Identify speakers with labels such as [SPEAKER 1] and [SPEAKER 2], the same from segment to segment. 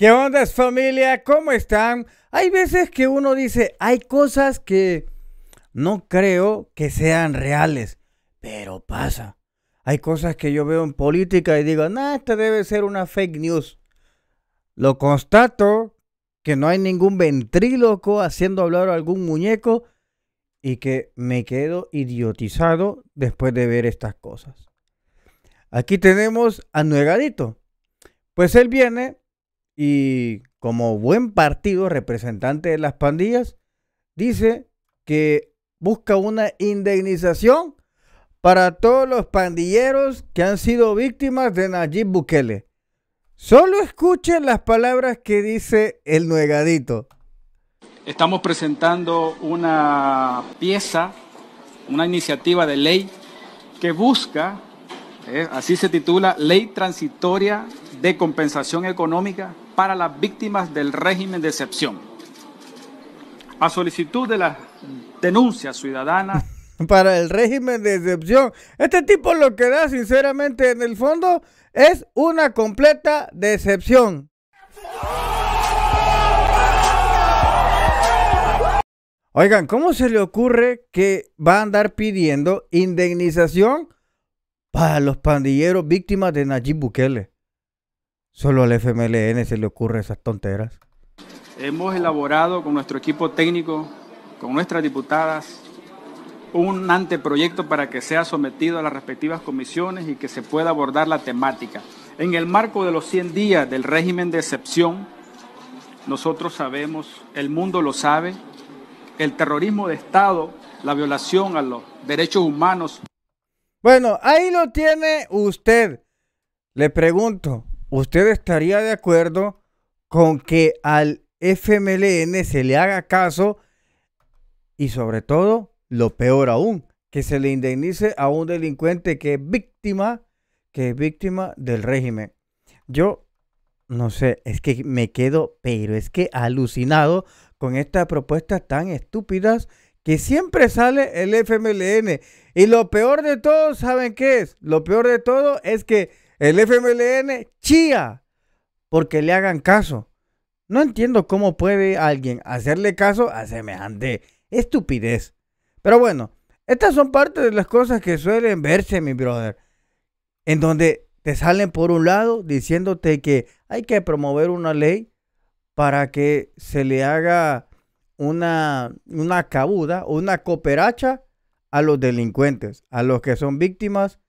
[SPEAKER 1] ¿Qué onda familia? ¿Cómo están? Hay veces que uno dice, hay cosas que no creo que sean reales, pero pasa. Hay cosas que yo veo en política y digo, no, esta debe ser una fake news. Lo constato que no hay ningún ventríloco haciendo hablar a algún muñeco y que me quedo idiotizado después de ver estas cosas. Aquí tenemos a Nuegadito. Pues él viene y como buen partido representante de las pandillas, dice que busca una indemnización para todos los pandilleros que han sido víctimas de Nayib Bukele. Solo escuchen las palabras que dice el nuegadito.
[SPEAKER 2] Estamos presentando una pieza, una iniciativa de ley que busca, eh, así se titula, Ley Transitoria de Compensación Económica para las víctimas del régimen de excepción. A solicitud de las denuncias ciudadanas.
[SPEAKER 1] Para el régimen de excepción. Este tipo lo que da, sinceramente, en el fondo, es una completa decepción. Oigan, ¿cómo se le ocurre que va a andar pidiendo indemnización para los pandilleros víctimas de Nayib Bukele? Solo al FMLN se le ocurre esas tonteras.
[SPEAKER 2] Hemos elaborado con nuestro equipo técnico, con nuestras diputadas, un anteproyecto para que sea sometido a las respectivas comisiones y que se pueda abordar la temática. En el marco de los 100 días del régimen de excepción, nosotros sabemos, el mundo lo sabe, el terrorismo de Estado, la violación a los derechos humanos.
[SPEAKER 1] Bueno, ahí lo tiene usted. Le pregunto, ¿usted estaría de acuerdo con que al FMLN se le haga caso y sobre todo, lo peor aún, que se le indemnice a un delincuente que es víctima, que es víctima del régimen? Yo no sé, es que me quedo, pero es que alucinado con estas propuestas tan estúpidas que siempre sale el FMLN. Y lo peor de todo, ¿saben qué es? Lo peor de todo es que el FMLN chía porque le hagan caso. No entiendo cómo puede alguien hacerle caso a semejante estupidez. Pero bueno, estas son parte de las cosas que suelen verse, mi brother. En donde te salen por un lado diciéndote que hay que promover una ley para que se le haga una, una cabuda o una cooperacha a los delincuentes, a los que son víctimas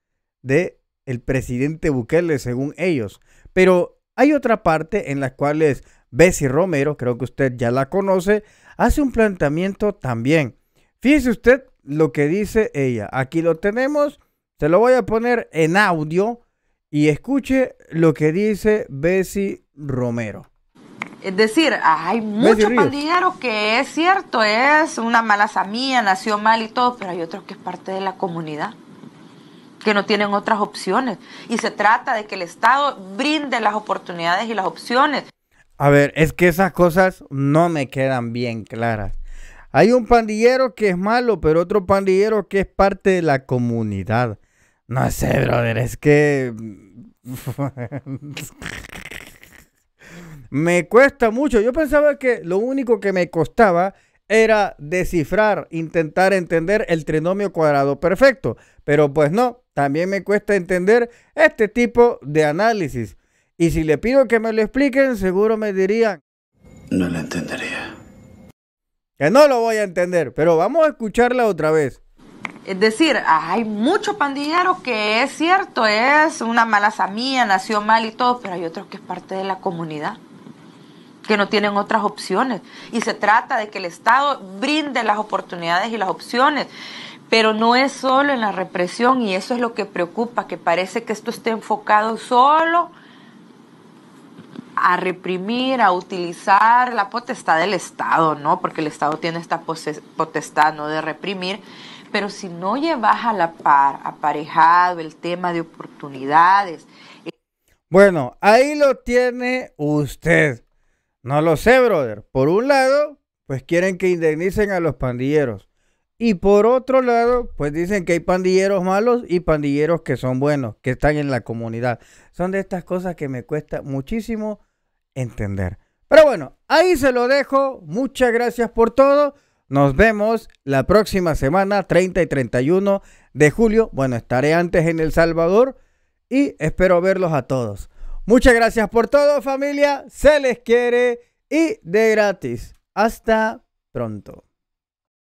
[SPEAKER 1] de el presidente Bukele, según ellos. Pero hay otra parte en la cual es Bessie Romero, creo que usted ya la conoce, hace un planteamiento también. Fíjese usted lo que dice ella. Aquí lo tenemos, se lo voy a poner en audio y escuche lo que dice Bessie Romero.
[SPEAKER 3] Es decir, hay mucho pandillero que es cierto, es una mala samía, nació mal y todo, pero hay otros que es parte de la comunidad que no tienen otras opciones. Y se trata de que el Estado brinde las oportunidades y las opciones.
[SPEAKER 1] A ver, es que esas cosas no me quedan bien claras. Hay un pandillero que es malo, pero otro pandillero que es parte de la comunidad. No sé, brother, es que... me cuesta mucho. Yo pensaba que lo único que me costaba era descifrar, intentar entender el trinomio cuadrado perfecto. Pero pues no, también me cuesta entender este tipo de análisis. Y si le pido que me lo expliquen, seguro me dirían... No lo entendería. Que no lo voy a entender, pero vamos a escucharla otra vez.
[SPEAKER 3] Es decir, hay mucho pandillero que es cierto, es una mala samía, nació mal y todo, pero hay otros que es parte de la comunidad que no tienen otras opciones. Y se trata de que el Estado brinde las oportunidades y las opciones. Pero no es solo en la represión y eso es lo que preocupa, que parece que esto esté enfocado solo a reprimir, a utilizar la potestad del Estado, ¿no? Porque el Estado tiene esta potestad, ¿no? De reprimir. Pero si no llevas a la par, aparejado el tema de oportunidades. Eh
[SPEAKER 1] bueno, ahí lo tiene usted. No lo sé, brother. Por un lado, pues quieren que indemnicen a los pandilleros. Y por otro lado, pues dicen que hay pandilleros malos y pandilleros que son buenos, que están en la comunidad. Son de estas cosas que me cuesta muchísimo entender. Pero bueno, ahí se lo dejo. Muchas gracias por todo. Nos vemos la próxima semana, 30 y 31 de julio. Bueno, estaré antes en El Salvador y espero verlos a todos. Muchas gracias por todo, familia. Se les quiere y de gratis. Hasta pronto.